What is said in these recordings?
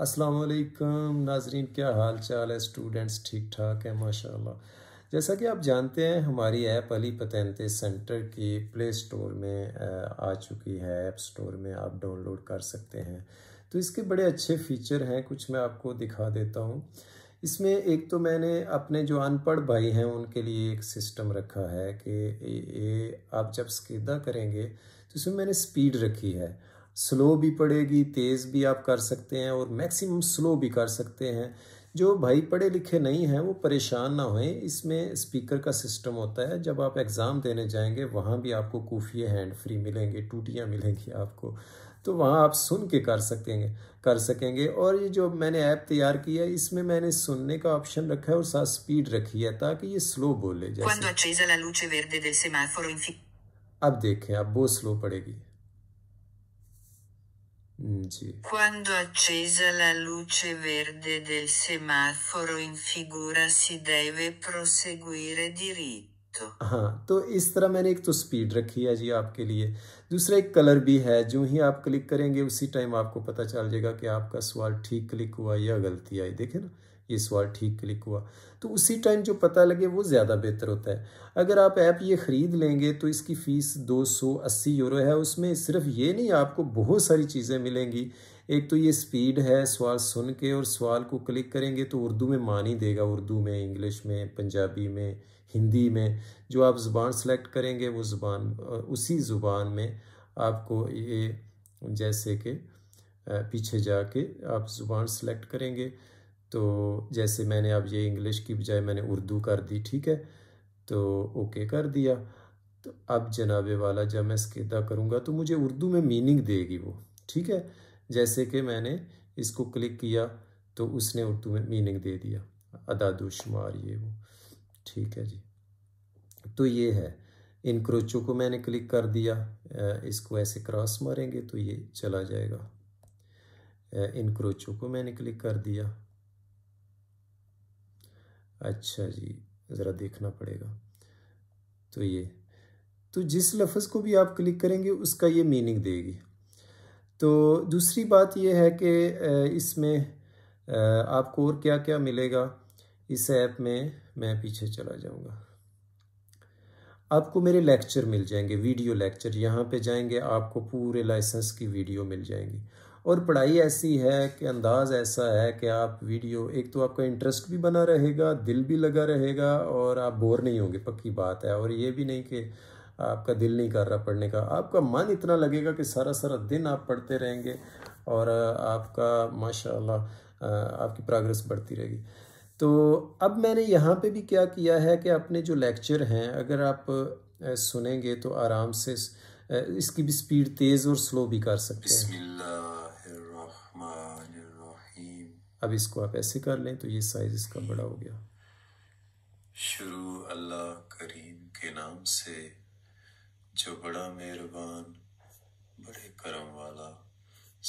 असलकम नाजरीन क्या हाल चाल है स्टूडेंट्स ठीक ठाक है माशा जैसा कि आप जानते हैं हमारी ऐप अली पतनते सेंटर की प्ले स्टोर में आ चुकी है ऐप स्टोर में आप डाउनलोड कर सकते हैं तो इसके बड़े अच्छे फीचर हैं कुछ मैं आपको दिखा देता हूँ इसमें एक तो मैंने अपने जो अनपढ़ भाई हैं उनके लिए एक सिस्टम रखा है कि ये आप जब स्कीदा करेंगे तो इसमें मैंने स्पीड रखी है स्लो भी पड़ेगी तेज़ भी आप कर सकते हैं और मैक्सिमम स्लो भी कर सकते हैं जो भाई पढ़े लिखे नहीं हैं वो परेशान ना होएं इसमें स्पीकर का सिस्टम होता है जब आप एग्ज़ाम देने जाएंगे वहाँ भी आपको कूफिए हैंड फ्री मिलेंगे टूटियाँ मिलेंगी आपको तो वहाँ आप सुन के कर सकेंगे कर सकेंगे और ये जो मैंने ऐप तैयार किया है इसमें मैंने सुनने का ऑप्शन रखा है और साथ स्पीड रखी है ताकि ये स्लो बोले जाए अब देखें अब वो स्लो पड़ेगी Mm, Quando accesa la luce verde del semaforo in figura si deve proseguire diritto. हाँ तो इस तरह मैंने एक तो स्पीड रखी है जी आपके लिए दूसरा एक कलर भी है जो ही आप क्लिक करेंगे उसी टाइम आपको पता चल जाएगा कि आपका सवाल ठीक क्लिक हुआ या गलती आई देखे ना ये सवाल ठीक क्लिक हुआ तो उसी टाइम जो पता लगे वो ज़्यादा बेहतर होता है अगर आप ऐप ये ख़रीद लेंगे तो इसकी फ़ीस 280 यूरो है उसमें सिर्फ ये नहीं आपको बहुत सारी चीज़ें मिलेंगी एक तो ये स्पीड है सवाल सुन के और सवाल को क्लिक करेंगे तो उर्दू में मान ही देगा उर्दू में इंग्लिश में पंजाबी में हिंदी में जो आप ज़ुबान सेलेक्ट करेंगे वो ज़ुबान उसी ज़ुबान में आपको ये जैसे कि पीछे जाके आप ज़ुबान सेलेक्ट करेंगे तो जैसे मैंने अब ये इंग्लिश की बजाय मैंने उर्दू कर दी ठीक है तो ओके कर दिया तो अब जनाबे वाला जब मैं सकेदा करूँगा तो मुझे उर्दू में मीनिंग देगी वो ठीक है जैसे कि मैंने इसको क्लिक किया तो उसने उर्दू में मीनिंग दे दिया अदाद शुमार ये वो ठीक है जी तो ये है इन क्रोचों को मैंने क्लिक कर दिया इसको ऐसे क्रॉस मारेंगे तो ये चला जाएगा इन क्रोचों को मैंने क्लिक कर दिया अच्छा जी ज़रा देखना पड़ेगा तो ये तो जिस लफ्ज़ को भी आप क्लिक करेंगे उसका ये मीनिंग देगी तो दूसरी बात ये है कि इसमें आपको और क्या क्या मिलेगा इस ऐप में मैं पीछे चला जाऊंगा आपको मेरे लेक्चर मिल जाएंगे वीडियो लेक्चर यहाँ पे जाएंगे आपको पूरे लाइसेंस की वीडियो मिल जाएंगी और पढ़ाई ऐसी है कि अंदाज़ ऐसा है कि आप वीडियो एक तो आपका इंटरेस्ट भी बना रहेगा दिल भी लगा रहेगा और आप बोर नहीं होंगे पक्की बात है और ये भी नहीं कि आपका दिल नहीं कर रहा पढ़ने का आपका मन इतना लगेगा कि सारा सारा दिन आप पढ़ते रहेंगे और आपका माशाल्लाह आपकी प्रोग्रेस बढ़ती रहेगी तो अब मैंने यहाँ पे भी क्या किया है कि अपने जो लेक्चर हैं अगर आप सुनेंगे तो आराम से इसकी भी स्पीड तेज़ और स्लो भी कर सकते हैं अब इसको आप ऐसे कर लें तो ये साइज इसका बड़ा हो गया शुरू अल्लाह करीम के नाम से जो बड़ा मेहरबान बड़े करम वाला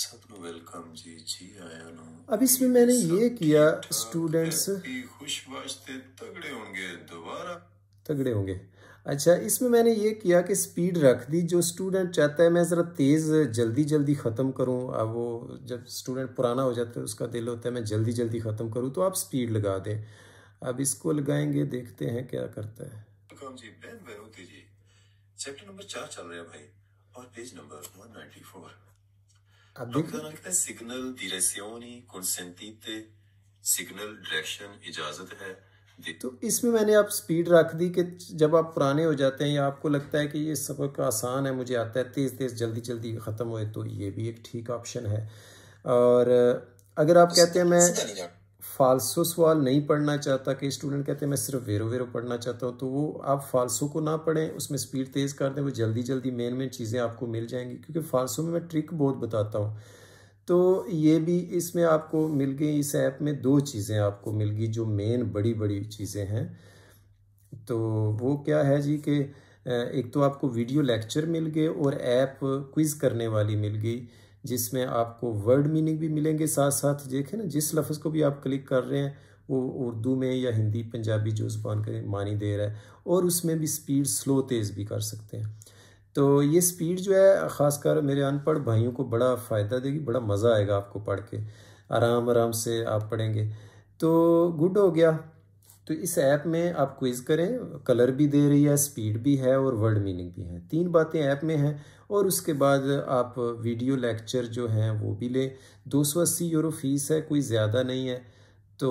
सबनों वेलकम जी जी आया नो अब इसमें मैंने ये किया स्टूडेंट्स खुश वास्ते तगड़े होंगे दोबारा तगड़े होंगे अच्छा इसमें मैंने ये किया कि स्पीड रख दी जो स्टूडेंट चाहता है मैं ज़रा तेज़ जल्दी जल्दी ख़त्म करूँ अब वो जब स्टूडेंट पुराना हो जाता है उसका दिल होता है मैं जल्दी जल्दी ख़त्म करूँ तो आप स्पीड लगा दें अब इसको लगाएंगे देखते हैं क्या करता है सिग्नल डायरेक्शन इजाजत है तो इसमें मैंने आप स्पीड रख दी कि जब आप पुराने हो जाते हैं या आपको लगता है कि ये सबक आसान है मुझे आता है तेज़ तेज़ जल्दी जल्दी ख़त्म होए तो ये भी एक ठीक ऑप्शन है और अगर आप कहते हैं मैं फालसो सवाल नहीं पढ़ना चाहता कि स्टूडेंट कहते हैं मैं सिर्फ वेरो वेरो पढ़ना चाहता हूँ तो वो आप फालसो को ना पढ़ें उसमें स्पीड तेज़ कर दें वो जल्दी जल्दी मेन मेन चीज़ें आपको मिल जाएंगी क्योंकि फालसो में मैं ट्रिक बहुत बताता हूँ तो ये भी इसमें आपको मिल गई इस ऐप में दो चीज़ें आपको मिल गई जो मेन बड़ी बड़ी चीज़ें हैं तो वो क्या है जी कि एक तो आपको वीडियो लेक्चर मिल गए और ऐप क्विज़ करने वाली मिल गई जिसमें आपको वर्ड मीनिंग भी मिलेंगे साथ साथ देखें ना जिस लफ्ज़ को भी आप क्लिक कर रहे हैं वो उर्दू में या हिंदी पंजाबी जो जुबान का मानी दे रहा है और उसमें भी स्पीड स्लो तेज़ भी कर सकते हैं तो ये स्पीड जो है ख़ासकर मेरे अनपढ़ भाइयों को बड़ा फ़ायदा देगी बड़ा मज़ा आएगा आपको पढ़ के आराम आराम से आप पढ़ेंगे तो गुड हो गया तो इस ऐप में आप क्विज़ करें कलर भी दे रही है स्पीड भी है और वर्ड मीनिंग भी है तीन बातें ऐप में हैं और उसके बाद आप वीडियो लेक्चर जो हैं वो भी लें दो सौ अस्सी यूरो फीस है कोई ज़्यादा नहीं है तो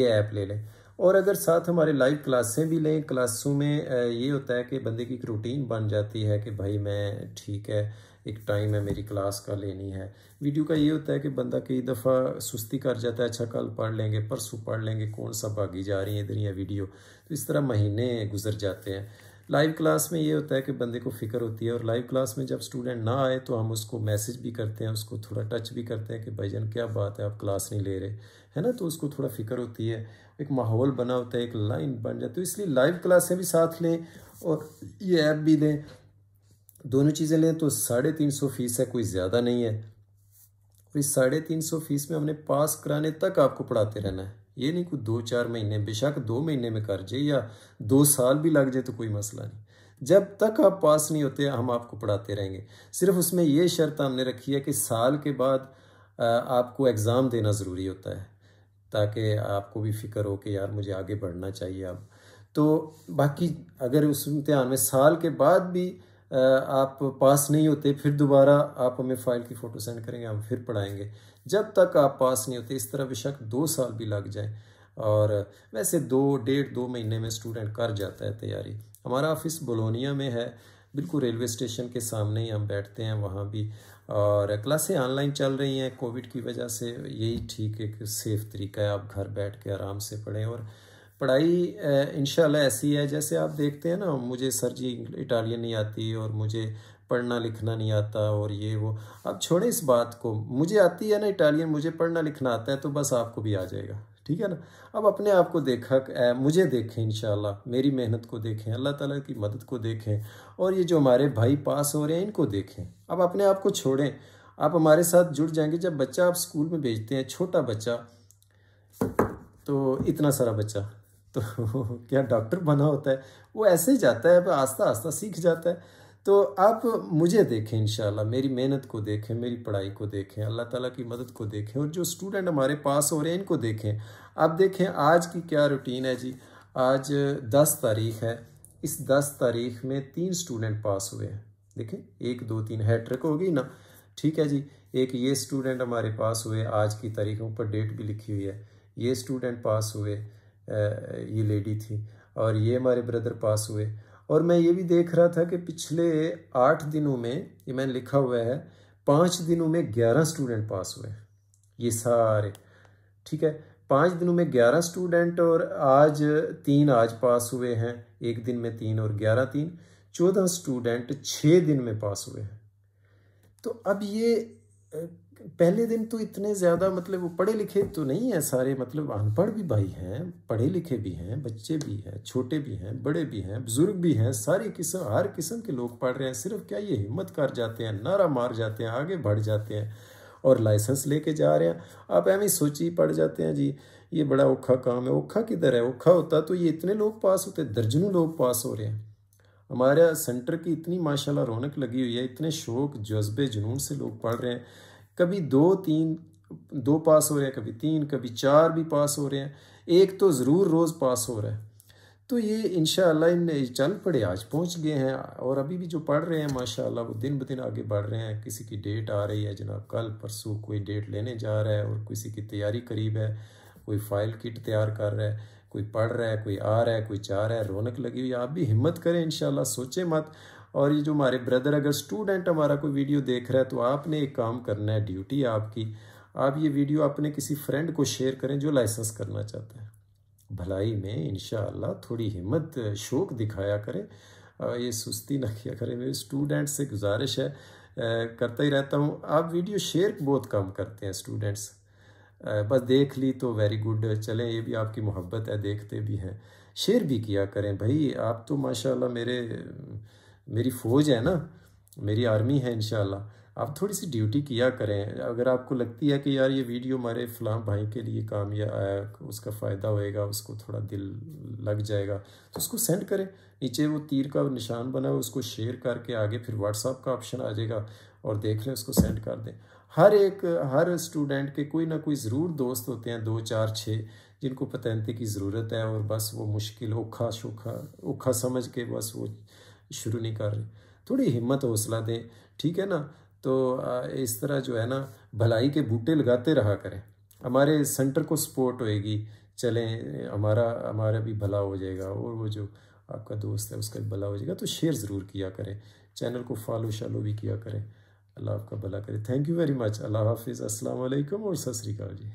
ये ऐप ले लें और अगर साथ हमारे लाइव क्लासें भी लें क्लासों में ये होता है कि बंदे की एक रूटीन बन जाती है कि भाई मैं ठीक है एक टाइम है मेरी क्लास का लेनी है वीडियो का ये होता है कि बंदा कई दफ़ा सुस्ती कर जाता है अच्छा कल पढ़ लेंगे परसों पढ़ लेंगे कौन सा भागी जा रही है इधर या वीडियो तो इस तरह महीने गुजर जाते हैं लाइव क्लास में ये होता है कि बंदे को फ़िक्र होती है और लाइव क्लास में जब स्टूडेंट ना आए तो हम उसको मैसेज भी करते हैं उसको थोड़ा टच भी करते हैं कि भाईजान क्या बात है आप क्लास नहीं ले रहे है ना तो उसको थोड़ा फ़िक्र होती है एक माहौल बना होता है एक लाइन बन जाती है तो इसलिए लाइव क्लासें भी साथ लें और ये ऐप भी लें दोनों चीज़ें लें तो साढ़े तीन सौ फीस है कोई ज़्यादा नहीं है और इस साढ़े तीन सौ फीस में हमने पास कराने तक आपको पढ़ाते रहना है ये नहीं कोई दो चार महीने बेशक दो महीने में कर जाए या दो साल भी लग जाए तो कोई मसला नहीं जब तक आप पास नहीं होते हम आपको पढ़ाते रहेंगे सिर्फ उसमें ये शर्त हमने रखी है कि साल के बाद आपको एग्ज़ाम देना ज़रूरी होता है ताकि आपको भी फिक्र हो कि यार मुझे आगे बढ़ना चाहिए अब तो बाकी अगर उस इम्तहान में साल के बाद भी आप पास नहीं होते फिर दोबारा आप हमें फ़ाइल की फ़ोटो सेंड करेंगे हम फिर पढ़ाएंगे जब तक आप पास नहीं होते इस तरह बेशक दो साल भी लग जाए और वैसे दो डेढ़ दो महीने में स्टूडेंट कर जाता है तैयारी हमारा ऑफिस बोलोनिया में है बिल्कुल रेलवे स्टेशन के सामने ही हम बैठते हैं वहाँ भी और क्लासें ऑनलाइन चल रही हैं कोविड की वजह से यही ठीक एक सेफ़ तरीका है आप घर बैठ के आराम से पढ़ें और पढ़ाई इन ऐसी है जैसे आप देखते हैं ना मुझे सर जी इटालियन नहीं आती और मुझे पढ़ना लिखना नहीं आता और ये वो अब छोड़ें इस बात को मुझे आती है ना इटालियन मुझे पढ़ना लिखना आता है तो बस आपको भी आ जाएगा ठीक है ना अब अपने आप को देखा मुझे देखें इन मेरी मेहनत को देखें अल्लाह ताला की मदद को देखें और ये जो हमारे भाई पास हो रहे हैं इनको देखें अब अपने आप को छोड़ें आप हमारे साथ जुड़ जाएंगे जब बच्चा आप स्कूल में भेजते हैं छोटा बच्चा तो इतना सारा बच्चा तो क्या डॉक्टर बना होता है वो ऐसे ही जाता है आस्ता आस्ता सीख जाता है तो आप मुझे देखें इन मेरी मेहनत को देखें मेरी पढ़ाई को देखें अल्लाह ताला की मदद को देखें और जो स्टूडेंट हमारे पास हो रहे हैं इनको देखें अब देखें आज की क्या रूटीन है जी आज दस तारीख है इस दस तारीख में तीन स्टूडेंट पास हुए हैं देखें एक दो तीन हैट्रिक होगी ना ठीक है जी एक ये स्टूडेंट हमारे पास हुए आज की तारीख ऊपर डेट भी लिखी हुई है ये स्टूडेंट पास हुए ये लेडी थी और ये हमारे ब्रदर पास हुए और मैं ये भी देख रहा था कि पिछले आठ दिनों में ये मैंने लिखा हुआ है पाँच दिनों में ग्यारह स्टूडेंट पास हुए ये सारे ठीक है पाँच दिनों में ग्यारह स्टूडेंट और आज तीन आज पास हुए हैं एक दिन में तीन और ग्यारह तीन चौदह स्टूडेंट छः दिन में पास हुए हैं तो अब ये पहले दिन तो इतने ज़्यादा मतलब वो पढ़े लिखे तो नहीं हैं सारे मतलब अनपढ़ भी भाई हैं पढ़े लिखे भी हैं बच्चे भी हैं छोटे भी हैं बड़े भी हैं बुजुर्ग भी हैं सारी किस्म हर किस्म के लोग पढ़ रहे हैं सिर्फ क्या ये हिम्मत कर जाते हैं नारा मार जाते हैं आगे बढ़ जाते हैं और लाइसेंस लेके जा रहे हैं आप एवं सोची पड़ जाते हैं जी ये बड़ा औखा काम है औखा किधर है औखा होता तो ये इतने लोग पास होते दर्जनों लोग पास हो रहे हैं हमारे सेंटर की इतनी माशाल्लाह रौनक लगी हुई है इतने शौक जज्बे जुनून से लोग पढ़ रहे हैं कभी दो तीन दो पास हो रहे हैं कभी तीन कभी चार भी पास हो रहे हैं एक तो ज़रूर रोज़ पास हो रहा है तो ये इन इनने चल पड़े आज पहुंच गए हैं और अभी भी जो पढ़ रहे हैं माशाल्लाह वो दिन ब दिन आगे बढ़ रहे हैं किसी की डेट आ रही है जनाब कल परसों कोई डेट लेने जा रहा है और किसी की तैयारी करीब है कोई फाइल किट तैयार कर रहा है कोई पढ़ रहा है कोई आ रहा है कोई जा रहा है रौनक लगी हुई आप भी हिम्मत करें इन सोचें मत और ये जो हमारे ब्रदर अगर स्टूडेंट हमारा कोई वीडियो देख रहा है तो आपने एक काम करना है ड्यूटी आपकी आप ये वीडियो अपने किसी फ्रेंड को शेयर करें जो लाइसेंस करना चाहता है भलाई में इन थोड़ी हिम्मत शौक दिखाया करें ये सुस्ती ना किया करें मेरे स्टूडेंट्स से गुजारिश है करता ही रहता हूँ आप वीडियो शेयर बहुत कम करते हैं स्टूडेंट्स बस देख ली तो वेरी गुड चलें ये भी आपकी मोहब्बत है देखते भी हैं शेयर भी किया करें भाई आप तो माशाल्लाह मेरे मेरी फ़ौज है ना मेरी आर्मी है इनशाला आप थोड़ी सी ड्यूटी किया करें अगर आपको लगती है कि यार ये वीडियो हमारे फलां भाई के लिए काम आया उसका फ़ायदा होएगा उसको थोड़ा दिल लग जाएगा तो उसको सेंड करें नीचे वो तीर का निशान बना उसको शेयर करके आगे फिर व्हाट्सअप का ऑप्शन आ जाएगा और देख लें उसको सेंड कर दें हर एक हर स्टूडेंट के कोई ना कोई ज़रूर दोस्त होते हैं दो चार छः जिनको पतनते की ज़रूरत है और बस वो मुश्किल औखा शोखा औखा समझ के बस वो शुरू नहीं कर रहे थोड़ी हिम्मत हौसला दें ठीक है ना तो इस तरह जो है ना भलाई के बूटे लगाते रहा करें हमारे सेंटर को सपोर्ट होएगी चलें हमारा हमारा भी भला हो जाएगा और वो जो आपका दोस्त है उसका भी भला हो जाएगा तो शेयर ज़रूर किया करें चैनल को फॉलो शालो भी किया करें अल्लाह आपका भला करे थैंक यू वेरी मच अल्लाह हाफिज़ अस्सलाम वालेकुम और सत जी